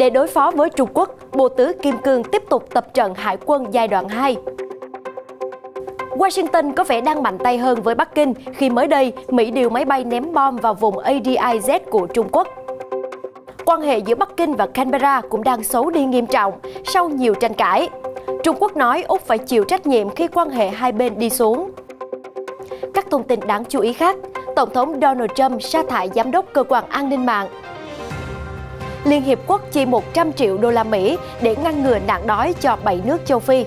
Để đối phó với Trung Quốc, Bộ Tứ Kim Cương tiếp tục tập trận Hải quân giai đoạn 2. Washington có vẻ đang mạnh tay hơn với Bắc Kinh khi mới đây Mỹ điều máy bay ném bom vào vùng ADIZ của Trung Quốc. Quan hệ giữa Bắc Kinh và Canberra cũng đang xấu đi nghiêm trọng sau nhiều tranh cãi. Trung Quốc nói Úc phải chịu trách nhiệm khi quan hệ hai bên đi xuống. Các thông tin đáng chú ý khác, Tổng thống Donald Trump sa thải giám đốc cơ quan an ninh mạng Liên Hiệp Quốc chi 100 triệu đô la Mỹ để ngăn ngừa nạn đói cho 7 nước châu Phi.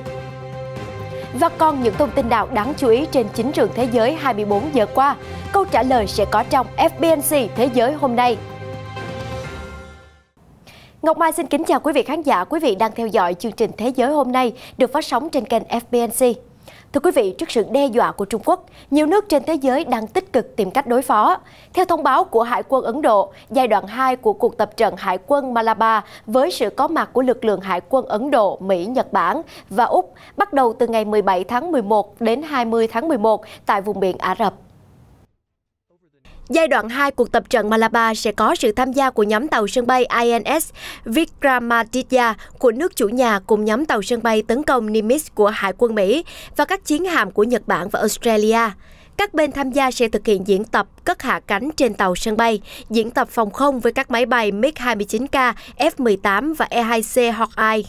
Và còn những thông tin nào đáng chú ý trên chính trường thế giới 24 giờ qua? Câu trả lời sẽ có trong FBNC Thế giới hôm nay. Ngọc Mai xin kính chào quý vị khán giả, quý vị đang theo dõi chương trình Thế giới hôm nay được phát sóng trên kênh FBNC. Thưa quý vị, trước sự đe dọa của Trung Quốc, nhiều nước trên thế giới đang tích cực tìm cách đối phó. Theo thông báo của Hải quân Ấn Độ, giai đoạn 2 của cuộc tập trận Hải quân Malabar với sự có mặt của lực lượng Hải quân Ấn Độ, Mỹ, Nhật Bản và Úc bắt đầu từ ngày 17 tháng 11 đến 20 tháng 11 tại vùng biển Ả Rập. Giai đoạn 2 cuộc tập trận Malabar sẽ có sự tham gia của nhóm tàu sân bay INS Vikramaditya của nước chủ nhà cùng nhóm tàu sân bay tấn công Nimitz của Hải quân Mỹ và các chiến hạm của Nhật Bản và Australia. Các bên tham gia sẽ thực hiện diễn tập cất hạ cánh trên tàu sân bay, diễn tập phòng không với các máy bay MiG-29K, F-18 và E-2C Hawkeye.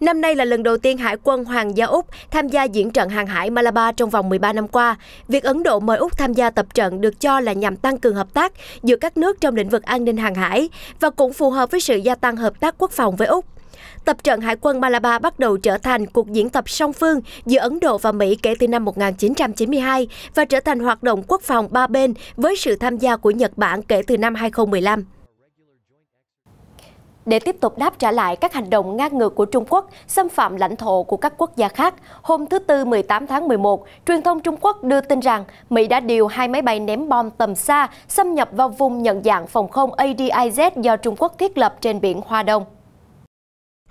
Năm nay là lần đầu tiên Hải quân Hoàng gia Úc tham gia diễn trận hàng hải Malabar trong vòng 13 năm qua. Việc Ấn Độ mời Úc tham gia tập trận được cho là nhằm tăng cường hợp tác giữa các nước trong lĩnh vực an ninh hàng hải và cũng phù hợp với sự gia tăng hợp tác quốc phòng với Úc tập trận Hải quân Malabar bắt đầu trở thành cuộc diễn tập song phương giữa Ấn Độ và Mỹ kể từ năm 1992 và trở thành hoạt động quốc phòng ba bên với sự tham gia của Nhật Bản kể từ năm 2015. Để tiếp tục đáp trả lại các hành động ngang ngược của Trung Quốc, xâm phạm lãnh thổ của các quốc gia khác, hôm thứ Tư 18 tháng 11, truyền thông Trung Quốc đưa tin rằng Mỹ đã điều hai máy bay ném bom tầm xa xâm nhập vào vùng nhận dạng phòng không ADIZ do Trung Quốc thiết lập trên biển Hoa Đông.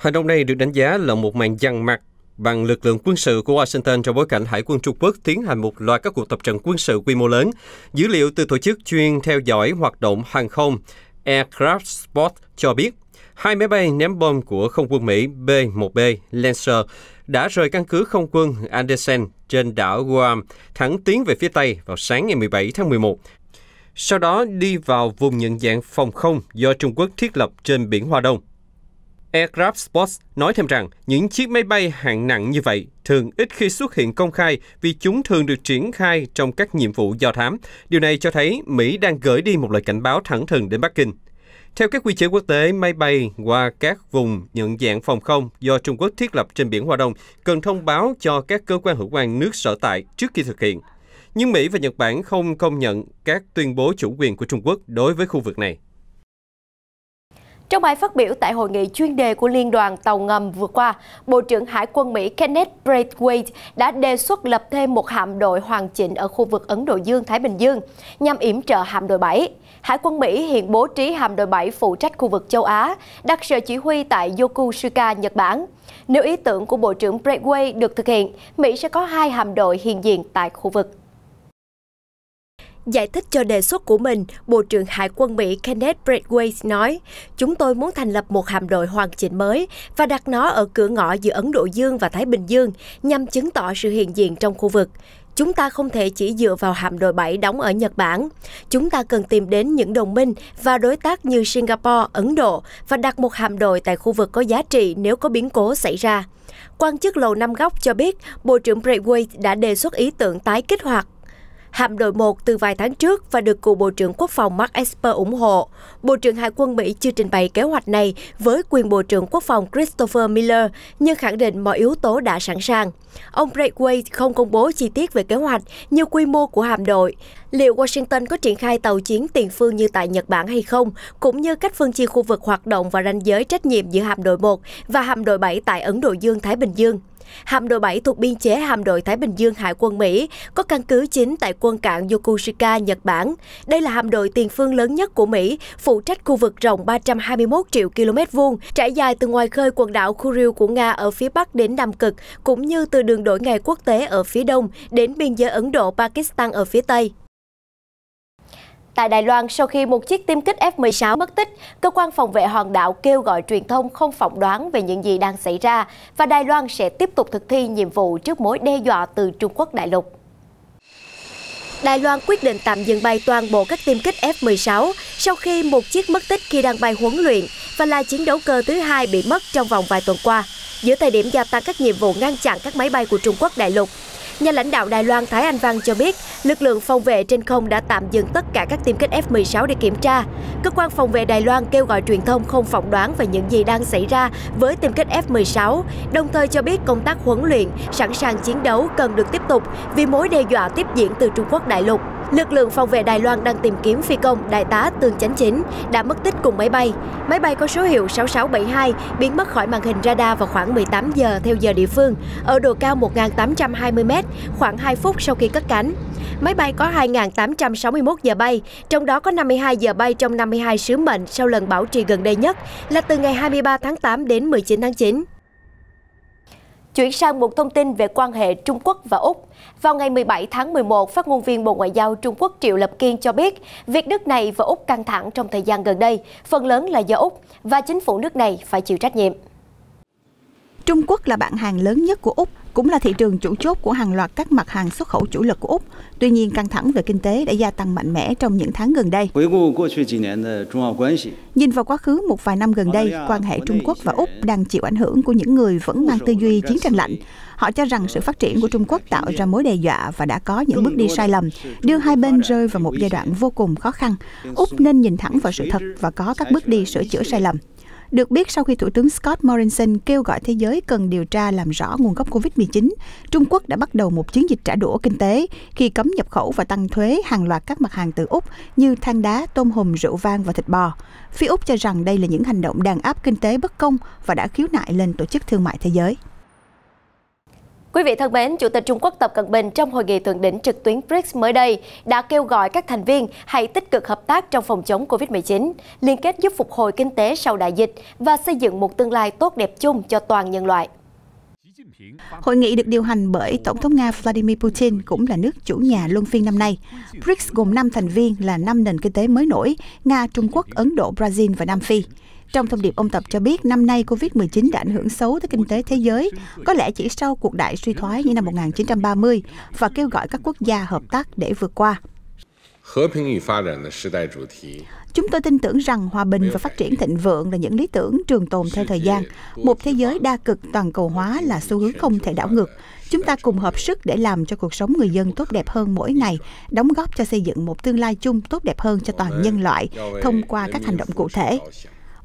Hành động này được đánh giá là một màn dằn mặt bằng lực lượng quân sự của Washington trong bối cảnh Hải quân Trung Quốc tiến hành một loạt các cuộc tập trận quân sự quy mô lớn. Dữ liệu từ tổ chức chuyên theo dõi hoạt động hàng không Aircraft Spot cho biết, hai máy bay ném bom của không quân Mỹ B-1B Lancer đã rời căn cứ không quân Anderson trên đảo Guam thẳng tiến về phía Tây vào sáng ngày 17 tháng 11, sau đó đi vào vùng nhận dạng phòng không do Trung Quốc thiết lập trên biển Hoa Đông. Aircraft Sports nói thêm rằng những chiếc máy bay hạng nặng như vậy thường ít khi xuất hiện công khai vì chúng thường được triển khai trong các nhiệm vụ do thám. Điều này cho thấy Mỹ đang gửi đi một lời cảnh báo thẳng thừng đến Bắc Kinh. Theo các quy chế quốc tế, máy bay qua các vùng nhận dạng phòng không do Trung Quốc thiết lập trên biển Hoa Đông cần thông báo cho các cơ quan hữu quan nước sở tại trước khi thực hiện. Nhưng Mỹ và Nhật Bản không công nhận các tuyên bố chủ quyền của Trung Quốc đối với khu vực này. Trong bài phát biểu tại hội nghị chuyên đề của Liên đoàn Tàu Ngầm vừa qua, Bộ trưởng Hải quân Mỹ Kenneth Braithwaite đã đề xuất lập thêm một hạm đội hoàn chỉnh ở khu vực Ấn Độ Dương-Thái Bình Dương nhằm yểm trợ hạm đội 7. Hải quân Mỹ hiện bố trí hạm đội 7 phụ trách khu vực châu Á, đặt sở chỉ huy tại Yokosuka, Nhật Bản. Nếu ý tưởng của Bộ trưởng Braithwaite được thực hiện, Mỹ sẽ có hai hạm đội hiện diện tại khu vực. Giải thích cho đề xuất của mình, Bộ trưởng Hải quân Mỹ Kenneth Bradway nói, Chúng tôi muốn thành lập một hạm đội hoàn chỉnh mới và đặt nó ở cửa ngõ giữa Ấn Độ Dương và Thái Bình Dương nhằm chứng tỏ sự hiện diện trong khu vực. Chúng ta không thể chỉ dựa vào hạm đội 7 đóng ở Nhật Bản. Chúng ta cần tìm đến những đồng minh và đối tác như Singapore, Ấn Độ và đặt một hạm đội tại khu vực có giá trị nếu có biến cố xảy ra. Quan chức Lầu Năm Góc cho biết, Bộ trưởng Bradway đã đề xuất ý tưởng tái kích hoạt hạm đội 1 từ vài tháng trước và được cựu Bộ trưởng Quốc phòng Mark Esper ủng hộ. Bộ trưởng Hải quân Mỹ chưa trình bày kế hoạch này với quyền Bộ trưởng Quốc phòng Christopher Miller, nhưng khẳng định mọi yếu tố đã sẵn sàng. Ông Breakway không công bố chi tiết về kế hoạch như quy mô của hạm đội, liệu Washington có triển khai tàu chiến tiền phương như tại Nhật Bản hay không, cũng như cách phân chia khu vực hoạt động và ranh giới trách nhiệm giữa hạm đội 1 và hạm đội 7 tại Ấn Độ Dương-Thái Bình Dương. Hạm đội 7 thuộc biên chế Hạm đội Thái Bình Dương Hải quân Mỹ, có căn cứ chính tại quân cảng Yokosuka, Nhật Bản. Đây là hạm đội tiền phương lớn nhất của Mỹ, phụ trách khu vực rộng 321 triệu km vuông, trải dài từ ngoài khơi quần đảo Kuril của Nga ở phía Bắc đến Nam Cực, cũng như từ đường đổi ngày quốc tế ở phía Đông đến biên giới Ấn Độ-Pakistan ở phía Tây. Tại Đài Loan, sau khi một chiếc tiêm kích F-16 mất tích, cơ quan phòng vệ hòn đảo kêu gọi truyền thông không phỏng đoán về những gì đang xảy ra và Đài Loan sẽ tiếp tục thực thi nhiệm vụ trước mối đe dọa từ Trung Quốc đại lục. Đài Loan quyết định tạm dừng bay toàn bộ các tiêm kích F-16 sau khi một chiếc mất tích khi đang bay huấn luyện và là chiến đấu cơ thứ hai bị mất trong vòng vài tuần qua. Giữa thời điểm gia tăng các nhiệm vụ ngăn chặn các máy bay của Trung Quốc đại lục, Nhà lãnh đạo Đài Loan Thái Anh Văn cho biết, lực lượng phòng vệ trên không đã tạm dừng tất cả các tiêm kích F-16 để kiểm tra. Cơ quan phòng vệ Đài Loan kêu gọi truyền thông không phỏng đoán về những gì đang xảy ra với tiêm kích F-16, đồng thời cho biết công tác huấn luyện, sẵn sàng chiến đấu cần được tiếp tục vì mối đe dọa tiếp diễn từ Trung Quốc đại lục. Lực lượng phòng vệ Đài Loan đang tìm kiếm phi công Đại tá Tương Chánh Chính đã mất tích cùng máy bay. Máy bay có số hiệu 6672 biến mất khỏi màn hình radar vào khoảng 18 giờ theo giờ địa phương, ở độ cao 1.820m, khoảng 2 phút sau khi cất cánh. Máy bay có 2.861 giờ bay, trong đó có 52 giờ bay trong 52 sứ mệnh sau lần bảo trì gần đây nhất là từ ngày 23 tháng 8 đến 19 tháng 9. Chuyển sang một thông tin về quan hệ Trung Quốc và Úc. Vào ngày 17 tháng 11, phát ngôn viên Bộ Ngoại giao Trung Quốc Triệu Lập Kiên cho biết, việc nước này và Úc căng thẳng trong thời gian gần đây, phần lớn là do Úc và chính phủ nước này phải chịu trách nhiệm. Trung Quốc là bạn hàng lớn nhất của Úc cũng là thị trường chủ chốt của hàng loạt các mặt hàng xuất khẩu chủ lực của Úc. Tuy nhiên, căng thẳng về kinh tế đã gia tăng mạnh mẽ trong những tháng gần đây. Nhìn vào quá khứ một vài năm gần đây, quan hệ Trung Quốc và Úc đang chịu ảnh hưởng của những người vẫn mang tư duy chiến tranh lạnh. Họ cho rằng sự phát triển của Trung Quốc tạo ra mối đe dọa và đã có những bước đi sai lầm, đưa hai bên rơi vào một giai đoạn vô cùng khó khăn. Úc nên nhìn thẳng vào sự thật và có các bước đi sửa chữa sai lầm. Được biết sau khi Thủ tướng Scott Morrison kêu gọi thế giới cần điều tra làm rõ nguồn gốc COVID-19, Trung Quốc đã bắt đầu một chiến dịch trả đũa kinh tế khi cấm nhập khẩu và tăng thuế hàng loạt các mặt hàng từ Úc như than đá, tôm hùm, rượu vang và thịt bò. Phía Úc cho rằng đây là những hành động đàn áp kinh tế bất công và đã khiếu nại lên Tổ chức Thương mại Thế giới. Quý vị thân mến, Chủ tịch Trung Quốc Tập Cận Bình trong hội nghị thượng đỉnh trực tuyến BRICS mới đây đã kêu gọi các thành viên hãy tích cực hợp tác trong phòng chống COVID-19, liên kết giúp phục hồi kinh tế sau đại dịch và xây dựng một tương lai tốt đẹp chung cho toàn nhân loại. Hội nghị được điều hành bởi Tổng thống Nga Vladimir Putin cũng là nước chủ nhà luân phiên năm nay. BRICS gồm 5 thành viên là 5 nền kinh tế mới nổi, Nga, Trung Quốc, Ấn Độ, Brazil và Nam Phi. Trong thông điệp ông Tập cho biết, năm nay COVID-19 đã ảnh hưởng xấu tới kinh tế thế giới, có lẽ chỉ sau cuộc đại suy thoái như năm 1930, và kêu gọi các quốc gia hợp tác để vượt qua. Chúng tôi tin tưởng rằng hòa bình và phát triển thịnh vượng là những lý tưởng trường tồn theo thời gian. Một thế giới đa cực toàn cầu hóa là xu hướng không thể đảo ngược. Chúng ta cùng hợp sức để làm cho cuộc sống người dân tốt đẹp hơn mỗi ngày, đóng góp cho xây dựng một tương lai chung tốt đẹp hơn cho toàn nhân loại thông qua các hành động cụ thể.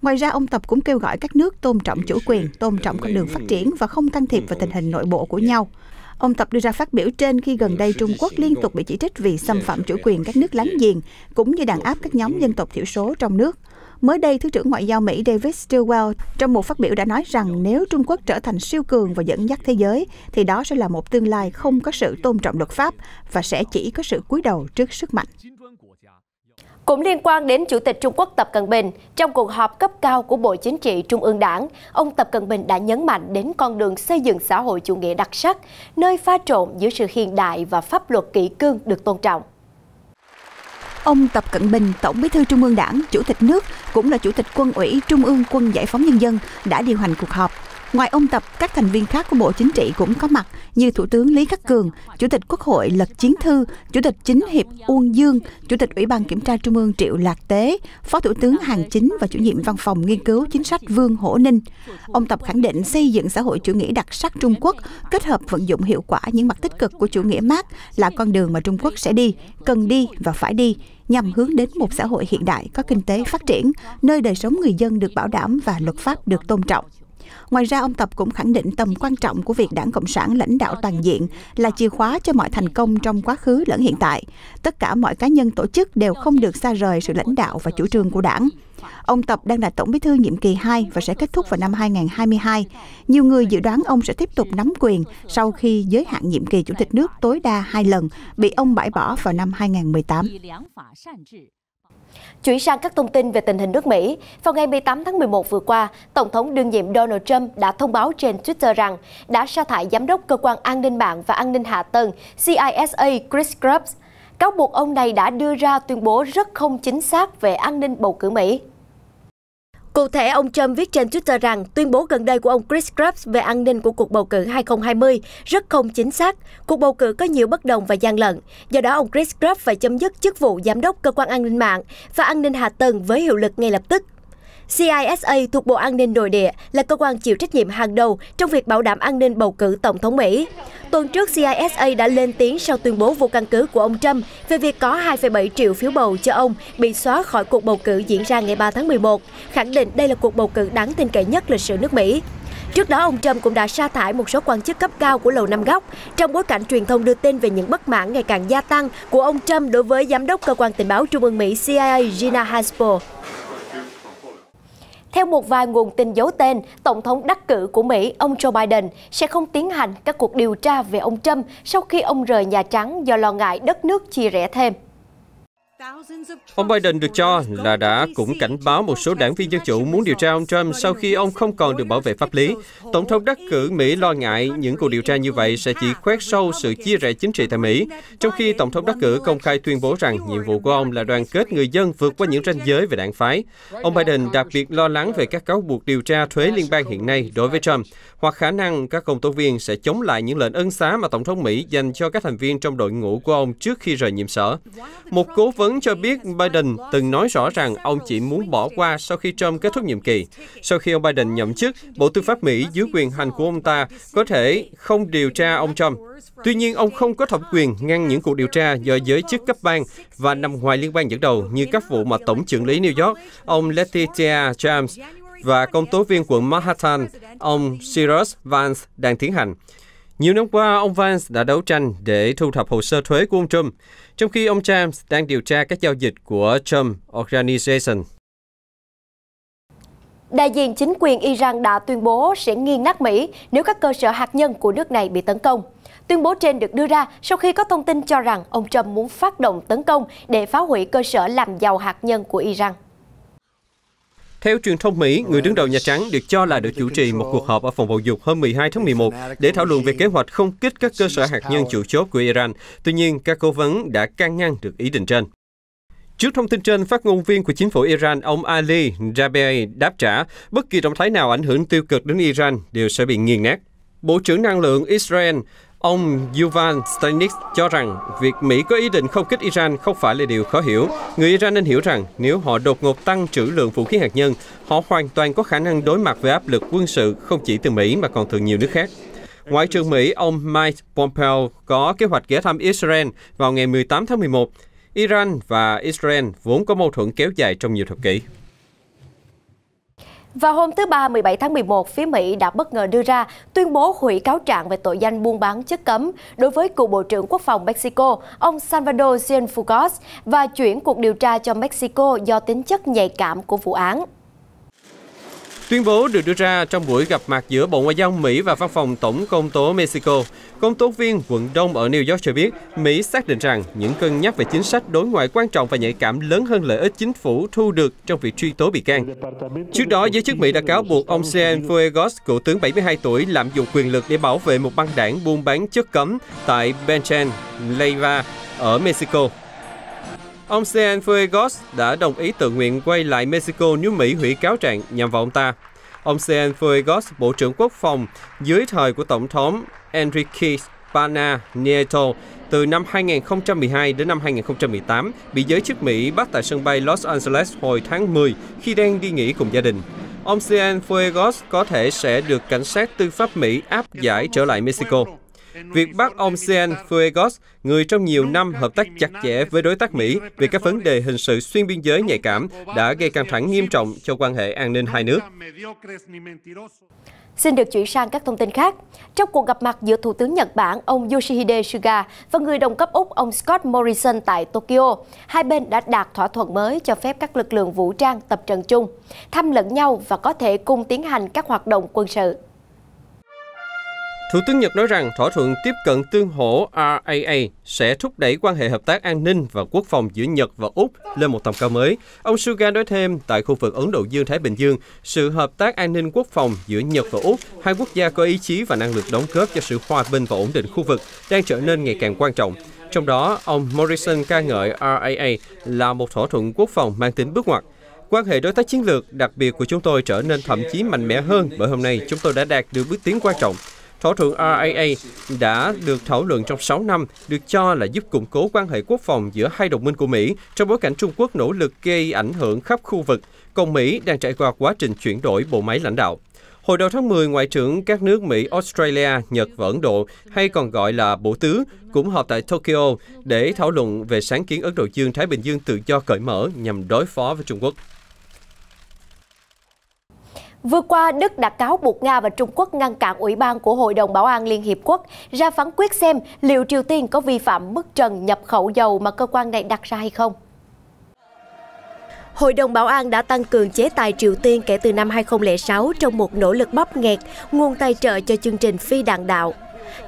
Ngoài ra, ông Tập cũng kêu gọi các nước tôn trọng chủ quyền, tôn trọng con đường phát triển và không can thiệp vào tình hình nội bộ của nhau. Ông Tập đưa ra phát biểu trên khi gần đây Trung Quốc liên tục bị chỉ trích vì xâm phạm chủ quyền các nước láng giềng, cũng như đàn áp các nhóm dân tộc thiểu số trong nước. Mới đây, Thứ trưởng Ngoại giao Mỹ David Stilwell trong một phát biểu đã nói rằng nếu Trung Quốc trở thành siêu cường và dẫn dắt thế giới, thì đó sẽ là một tương lai không có sự tôn trọng luật pháp và sẽ chỉ có sự cúi đầu trước sức mạnh. Cũng liên quan đến Chủ tịch Trung Quốc Tập Cận Bình, trong cuộc họp cấp cao của Bộ Chính trị Trung ương Đảng, ông Tập Cận Bình đã nhấn mạnh đến con đường xây dựng xã hội chủ nghĩa đặc sắc, nơi pha trộn giữa sự hiện đại và pháp luật kỷ cương được tôn trọng. Ông Tập Cận Bình, Tổng Bí thư Trung ương Đảng, Chủ tịch nước, cũng là Chủ tịch Quân ủy Trung ương Quân Giải phóng Nhân dân đã điều hành cuộc họp Ngoài ông Tập, các thành viên khác của Bộ Chính trị cũng có mặt như Thủ tướng Lý Khắc Cường, Chủ tịch Quốc hội Lật Chiến Thư, Chủ tịch Chính hiệp Uông Dương, Chủ tịch Ủy ban Kiểm tra Trung ương Triệu Lạc Tế, Phó Thủ tướng Hàng Chính và Chủ nhiệm Văn phòng Nghiên cứu Chính sách Vương Hổ Ninh. Ông Tập khẳng định xây dựng xã hội chủ nghĩa đặc sắc Trung Quốc kết hợp vận dụng hiệu quả những mặt tích cực của chủ nghĩa Mác là con đường mà Trung Quốc sẽ đi, cần đi và phải đi nhằm hướng đến một xã hội hiện đại có kinh tế phát triển, nơi đời sống người dân được bảo đảm và luật pháp được tôn trọng. Ngoài ra, ông Tập cũng khẳng định tầm quan trọng của việc đảng Cộng sản lãnh đạo toàn diện là chìa khóa cho mọi thành công trong quá khứ lẫn hiện tại. Tất cả mọi cá nhân tổ chức đều không được xa rời sự lãnh đạo và chủ trương của đảng. Ông Tập đang là Tổng bí thư nhiệm kỳ 2 và sẽ kết thúc vào năm 2022. Nhiều người dự đoán ông sẽ tiếp tục nắm quyền sau khi giới hạn nhiệm kỳ chủ tịch nước tối đa hai lần bị ông bãi bỏ vào năm 2018. Chuyển sang các thông tin về tình hình nước Mỹ, vào ngày 18 tháng 11 vừa qua, Tổng thống đương nhiệm Donald Trump đã thông báo trên Twitter rằng đã sa thải Giám đốc Cơ quan An ninh mạng và An ninh Hạ tầng CISA Chris Krebs. Cáo buộc ông này đã đưa ra tuyên bố rất không chính xác về an ninh bầu cử Mỹ. Cụ thể, ông Trump viết trên Twitter rằng tuyên bố gần đây của ông Chris Krebs về an ninh của cuộc bầu cử 2020 rất không chính xác. Cuộc bầu cử có nhiều bất đồng và gian lận. Do đó, ông Chris Krebs phải chấm dứt chức vụ giám đốc cơ quan an ninh mạng và an ninh hạ tầng với hiệu lực ngay lập tức. CISA thuộc Bộ An ninh Nội địa là cơ quan chịu trách nhiệm hàng đầu trong việc bảo đảm an ninh bầu cử Tổng thống Mỹ. Tuần trước, CISA đã lên tiếng sau tuyên bố vô căn cứ của ông Trump về việc có 2,7 triệu phiếu bầu cho ông bị xóa khỏi cuộc bầu cử diễn ra ngày 3 tháng 11, khẳng định đây là cuộc bầu cử đáng tin cậy nhất lịch sử nước Mỹ. Trước đó, ông Trump cũng đã sa thải một số quan chức cấp cao của Lầu Năm Góc trong bối cảnh truyền thông đưa tin về những bất mãn ngày càng gia tăng của ông Trump đối với Giám đốc Cơ quan Tình báo Trung ương Mỹ CIA Gina Haspel. Theo một vài nguồn tin giấu tên, Tổng thống đắc cử của Mỹ, ông Joe Biden, sẽ không tiến hành các cuộc điều tra về ông Trump sau khi ông rời Nhà Trắng do lo ngại đất nước chia rẽ thêm. Ông Biden được cho là đã cũng cảnh báo một số đảng viên Dân chủ muốn điều tra ông Trump sau khi ông không còn được bảo vệ pháp lý. Tổng thống đắc cử Mỹ lo ngại những cuộc điều tra như vậy sẽ chỉ khoét sâu sự chia rẽ chính trị tại Mỹ, trong khi Tổng thống đắc cử công khai tuyên bố rằng nhiệm vụ của ông là đoàn kết người dân vượt qua những ranh giới về đảng phái. Ông Biden đặc biệt lo lắng về các cáo buộc điều tra thuế liên bang hiện nay đối với Trump, hoặc khả năng các công tố viên sẽ chống lại những lệnh ân xá mà Tổng thống Mỹ dành cho các thành viên trong đội ngũ của ông trước khi rời nhiệm sở. Một cố vấn vấn cho biết Biden từng nói rõ rằng ông chỉ muốn bỏ qua sau khi Trump kết thúc nhiệm kỳ. Sau khi ông Biden nhậm chức, Bộ Tư pháp Mỹ dưới quyền hành của ông ta có thể không điều tra ông Trump. Tuy nhiên, ông không có thẩm quyền ngăn những cuộc điều tra do giới chức cấp bang và nằm ngoài liên bang dẫn đầu như các vụ mà Tổng trưởng lý New York, ông Letitia James và công tố viên quận Manhattan, ông Cyrus Vance đang tiến hành. Nhiều năm qua, ông Vance đã đấu tranh để thu thập hồ sơ thuế của ông Trump, trong khi ông James đang điều tra các giao dịch của Trump Organization. Đại diện chính quyền Iran đã tuyên bố sẽ nghiêng nát Mỹ nếu các cơ sở hạt nhân của nước này bị tấn công. Tuyên bố trên được đưa ra sau khi có thông tin cho rằng ông Trump muốn phát động tấn công để phá hủy cơ sở làm giàu hạt nhân của Iran. Theo truyền thông Mỹ, người đứng đầu Nhà Trắng được cho là đã chủ trì một cuộc họp ở phòng bầu dục hôm 12 tháng 11 để thảo luận về kế hoạch không kích các cơ sở hạt nhân chủ chốt của Iran. Tuy nhiên, các cố vấn đã can ngăn được ý định trên. Trước thông tin trên, phát ngôn viên của chính phủ Iran, ông Ali Jabei đáp trả, bất kỳ động thái nào ảnh hưởng tiêu cực đến Iran đều sẽ bị nghiền nát. Bộ trưởng Năng lượng Israel Ông Yuval Steinitz cho rằng việc Mỹ có ý định không kích Iran không phải là điều khó hiểu. Người Iran nên hiểu rằng nếu họ đột ngột tăng trữ lượng vũ khí hạt nhân, họ hoàn toàn có khả năng đối mặt với áp lực quân sự không chỉ từ Mỹ mà còn từ nhiều nước khác. Ngoại trưởng Mỹ ông Mike Pompeo có kế hoạch ghé thăm Israel vào ngày 18 tháng 11. Iran và Israel vốn có mâu thuẫn kéo dài trong nhiều thập kỷ. Vào hôm thứ Ba 17 tháng 11, phía Mỹ đã bất ngờ đưa ra tuyên bố hủy cáo trạng về tội danh buôn bán chất cấm đối với cựu Bộ trưởng Quốc phòng Mexico, ông Salvador Cienfuegos, và chuyển cuộc điều tra cho Mexico do tính chất nhạy cảm của vụ án. Tuyên bố được đưa ra trong buổi gặp mặt giữa Bộ Ngoại giao Mỹ và Văn phòng Tổng công tố Mexico. Công tố viên quận Đông ở New York cho biết, Mỹ xác định rằng những cân nhắc về chính sách đối ngoại quan trọng và nhạy cảm lớn hơn lợi ích chính phủ thu được trong việc truy tố bị can. Trước đó, giới chức Mỹ đã cáo buộc ông Cian Fuegos, cựu tướng 72 tuổi, lạm dụng quyền lực để bảo vệ một băng đảng buôn bán chất cấm tại Benchen, Leyva ở Mexico. Ông Sean Fuegos đã đồng ý tự nguyện quay lại Mexico nếu Mỹ hủy cáo trạng nhằm vào ông ta. Ông Sean Fuegos, Bộ trưởng Quốc phòng, dưới thời của Tổng thống Enrique Pana Nieto từ năm 2012 đến năm 2018 bị giới chức Mỹ bắt tại sân bay Los Angeles hồi tháng 10 khi đang đi nghỉ cùng gia đình. Ông Cian Fuegos có thể sẽ được cảnh sát tư pháp Mỹ áp giải trở lại Mexico. Việc bắt ông Sean Fuegos, người trong nhiều năm hợp tác chặt chẽ với đối tác Mỹ về các vấn đề hình sự xuyên biên giới nhạy cảm, đã gây căng thẳng nghiêm trọng cho quan hệ an ninh hai nước. Xin được chuyển sang các thông tin khác. Trong cuộc gặp mặt giữa Thủ tướng Nhật Bản ông Yoshihide Suga và người đồng cấp Úc ông Scott Morrison tại Tokyo, hai bên đã đạt thỏa thuận mới cho phép các lực lượng vũ trang tập trận chung, thăm lẫn nhau và có thể cùng tiến hành các hoạt động quân sự. Thủ tướng Nhật nói rằng thỏa thuận tiếp cận tương hỗ RAA sẽ thúc đẩy quan hệ hợp tác an ninh và quốc phòng giữa Nhật và Úc lên một tầm cao mới. Ông Suga nói thêm, tại khu vực Ấn Độ Dương-Thái Bình Dương, sự hợp tác an ninh quốc phòng giữa Nhật và Úc, hai quốc gia có ý chí và năng lực đóng góp cho sự hòa bình và ổn định khu vực, đang trở nên ngày càng quan trọng. Trong đó, ông Morrison ca ngợi RAA là một thỏa thuận quốc phòng mang tính bước ngoặt quan hệ đối tác chiến lược đặc biệt của chúng tôi trở nên thậm chí mạnh mẽ hơn bởi hôm nay chúng tôi đã đạt được bước tiến quan trọng Thỏa thuận RAA đã được thảo luận trong 6 năm, được cho là giúp củng cố quan hệ quốc phòng giữa hai đồng minh của Mỹ trong bối cảnh Trung Quốc nỗ lực gây ảnh hưởng khắp khu vực, còn Mỹ đang trải qua quá trình chuyển đổi bộ máy lãnh đạo. Hồi đầu tháng 10, Ngoại trưởng các nước Mỹ, Australia, Nhật và Ấn Độ, hay còn gọi là Bộ Tứ, cũng họp tại Tokyo để thảo luận về sáng kiến Ấn Độ Dương-Thái Bình Dương tự do cởi mở nhằm đối phó với Trung Quốc. Vừa qua, Đức đã cáo buộc Nga và Trung Quốc ngăn cản Ủy ban của Hội đồng Bảo an Liên Hiệp Quốc ra phán quyết xem liệu Triều Tiên có vi phạm mức trần nhập khẩu dầu mà cơ quan này đặt ra hay không. Hội đồng Bảo an đã tăng cường chế tài Triều Tiên kể từ năm 2006 trong một nỗ lực bóp nghẹt nguồn tài trợ cho chương trình phi đạn đạo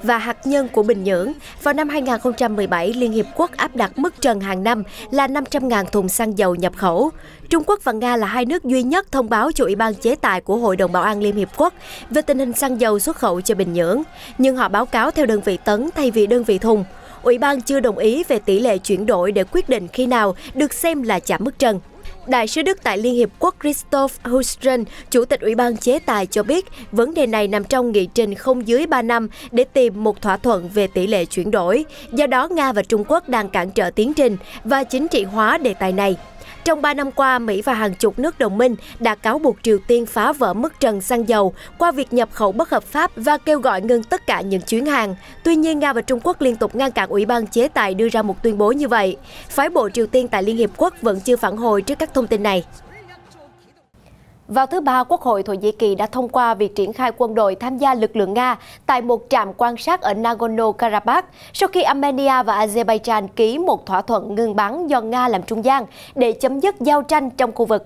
và hạt nhân của Bình Nhưỡng. Vào năm 2017, Liên Hiệp Quốc áp đặt mức trần hàng năm là 500.000 thùng xăng dầu nhập khẩu. Trung Quốc và Nga là hai nước duy nhất thông báo cho Ủy ban chế tài của Hội đồng Bảo an Liên Hiệp Quốc về tình hình xăng dầu xuất khẩu cho Bình Nhưỡng, nhưng họ báo cáo theo đơn vị tấn thay vì đơn vị thùng. Ủy ban chưa đồng ý về tỷ lệ chuyển đổi để quyết định khi nào được xem là chạm mức trần. Đại sứ Đức tại Liên Hiệp Quốc Christoph Hustren, Chủ tịch Ủy ban chế tài cho biết vấn đề này nằm trong nghị trình không dưới 3 năm để tìm một thỏa thuận về tỷ lệ chuyển đổi. Do đó, Nga và Trung Quốc đang cản trở tiến trình và chính trị hóa đề tài này. Trong 3 năm qua, Mỹ và hàng chục nước đồng minh đã cáo buộc Triều Tiên phá vỡ mức trần xăng dầu qua việc nhập khẩu bất hợp pháp và kêu gọi ngừng tất cả những chuyến hàng. Tuy nhiên, Nga và Trung Quốc liên tục ngăn cản Ủy ban chế tài đưa ra một tuyên bố như vậy. Phái bộ Triều Tiên tại Liên Hiệp Quốc vẫn chưa phản hồi trước các thông tin này. Vào thứ Ba, Quốc hội Thổ Nhĩ Kỳ đã thông qua việc triển khai quân đội tham gia lực lượng Nga tại một trạm quan sát ở Nagorno-Karabakh sau khi Armenia và Azerbaijan ký một thỏa thuận ngừng bắn do Nga làm trung gian để chấm dứt giao tranh trong khu vực.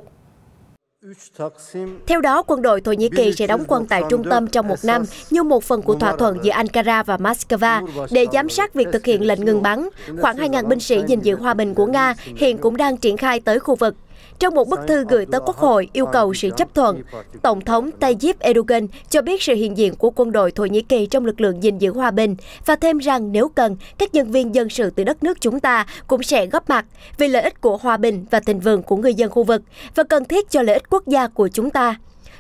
Theo đó, quân đội Thổ Nhĩ Kỳ sẽ đóng quân tại trung tâm trong một năm như một phần của thỏa thuận giữa Ankara và Moscow để giám sát việc thực hiện lệnh ngừng bắn. Khoảng 2.000 binh sĩ gìn giữ hòa bình của Nga hiện cũng đang triển khai tới khu vực. Trong một bức thư gửi tới Quốc hội yêu cầu sự chấp thuận, Tổng thống Tayyip Erdogan cho biết sự hiện diện của quân đội Thổ Nhĩ Kỳ trong lực lượng gìn giữ hòa bình và thêm rằng nếu cần, các nhân viên dân sự từ đất nước chúng ta cũng sẽ góp mặt vì lợi ích của hòa bình và thịnh vượng của người dân khu vực và cần thiết cho lợi ích quốc gia của chúng ta.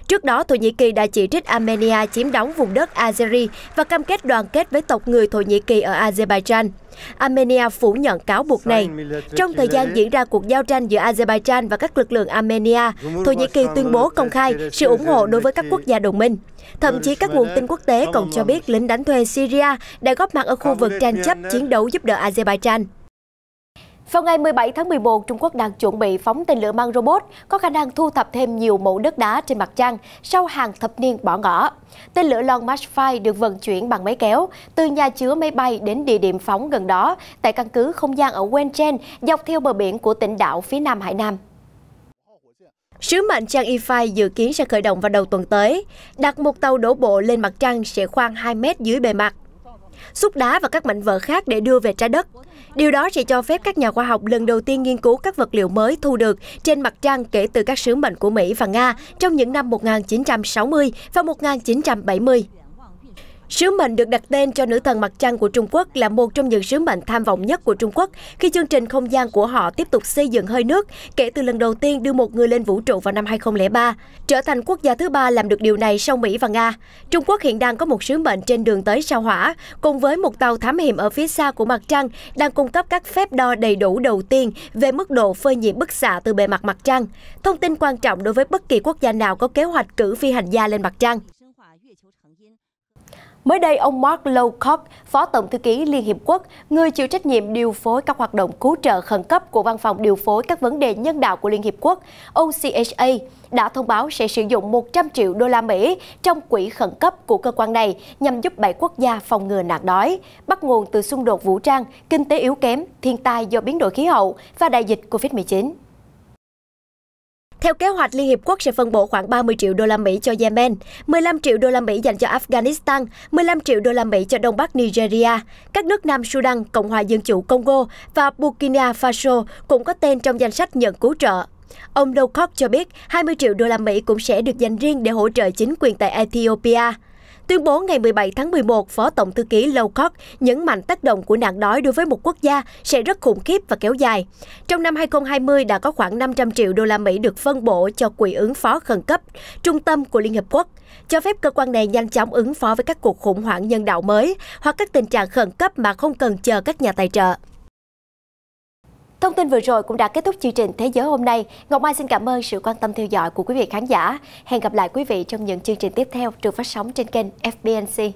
Trước đó, Thổ Nhĩ Kỳ đã chỉ trích Armenia chiếm đóng vùng đất Azeri và cam kết đoàn kết với tộc người Thổ Nhĩ Kỳ ở Azerbaijan. Armenia phủ nhận cáo buộc này. Trong thời gian diễn ra cuộc giao tranh giữa Azerbaijan và các lực lượng Armenia, Thổ Nhĩ Kỳ tuyên bố công khai sự ủng hộ đối với các quốc gia đồng minh. Thậm chí các nguồn tin quốc tế còn cho biết lính đánh thuê Syria đã góp mặt ở khu vực tranh chấp chiến đấu giúp đỡ Azerbaijan. Vào ngày 17 tháng 11, Trung Quốc đang chuẩn bị phóng tên lửa mang robot có khả năng thu thập thêm nhiều mẫu đất đá trên mặt trăng sau hàng thập niên bỏ ngỏ. Tên lửa Long March 5 được vận chuyển bằng máy kéo từ nhà chứa máy bay đến địa điểm phóng gần đó tại căn cứ không gian ở Wenchen dọc theo bờ biển của tỉnh đảo phía nam Hải Nam. Sứ mệnh trang E5 dự kiến sẽ khởi động vào đầu tuần tới, đặt một tàu đổ bộ lên mặt trăng sẽ khoan 2 mét dưới bề mặt xúc đá và các mảnh vỡ khác để đưa về trái đất Điều đó sẽ cho phép các nhà khoa học lần đầu tiên nghiên cứu các vật liệu mới thu được trên mặt trăng kể từ các sứ mệnh của Mỹ và Nga trong những năm 1960 và 1970. Sứ mệnh được đặt tên cho nữ thần mặt trăng của Trung Quốc là một trong những sứ mệnh tham vọng nhất của Trung Quốc khi chương trình không gian của họ tiếp tục xây dựng hơi nước kể từ lần đầu tiên đưa một người lên vũ trụ vào năm 2003, trở thành quốc gia thứ ba làm được điều này sau Mỹ và Nga. Trung Quốc hiện đang có một sứ mệnh trên đường tới sao hỏa, cùng với một tàu thám hiểm ở phía xa của mặt trăng đang cung cấp các phép đo đầy đủ đầu tiên về mức độ phơi nhiễm bức xạ từ bề mặt mặt trăng, thông tin quan trọng đối với bất kỳ quốc gia nào có kế hoạch cử phi hành gia lên mặt trăng. Mới đây, ông Mark Lowcock, Phó Tổng Thư ký Liên Hiệp Quốc, người chịu trách nhiệm điều phối các hoạt động cứu trợ khẩn cấp của Văn phòng điều phối các vấn đề nhân đạo của Liên Hiệp Quốc, OCHA, đã thông báo sẽ sử dụng 100 triệu đô la Mỹ trong quỹ khẩn cấp của cơ quan này nhằm giúp bảy quốc gia phòng ngừa nạn đói, bắt nguồn từ xung đột vũ trang, kinh tế yếu kém, thiên tai do biến đổi khí hậu và đại dịch COVID-19. Theo kế hoạch, Liên Hiệp Quốc sẽ phân bổ khoảng 30 triệu đô la Mỹ cho Yemen, 15 triệu đô la Mỹ dành cho Afghanistan, 15 triệu đô la Mỹ cho Đông Bắc Nigeria. Các nước Nam Sudan, Cộng hòa Dân chủ Congo và Burkina Faso cũng có tên trong danh sách nhận cứu trợ. Ông Lowcock cho biết 20 triệu đô la Mỹ cũng sẽ được dành riêng để hỗ trợ chính quyền tại Ethiopia. Tuyên bố ngày 17 tháng 11, Phó Tổng thư ký Lowcock nhấn mạnh tác động của nạn đói đối với một quốc gia sẽ rất khủng khiếp và kéo dài. Trong năm 2020 đã có khoảng 500 triệu đô la Mỹ được phân bổ cho quỹ ứng phó khẩn cấp, trung tâm của Liên Hợp Quốc, cho phép cơ quan này nhanh chóng ứng phó với các cuộc khủng hoảng nhân đạo mới hoặc các tình trạng khẩn cấp mà không cần chờ các nhà tài trợ. Thông tin vừa rồi cũng đã kết thúc chương trình Thế giới hôm nay. Ngọc Mai xin cảm ơn sự quan tâm theo dõi của quý vị khán giả. Hẹn gặp lại quý vị trong những chương trình tiếp theo được phát sóng trên kênh FBNC.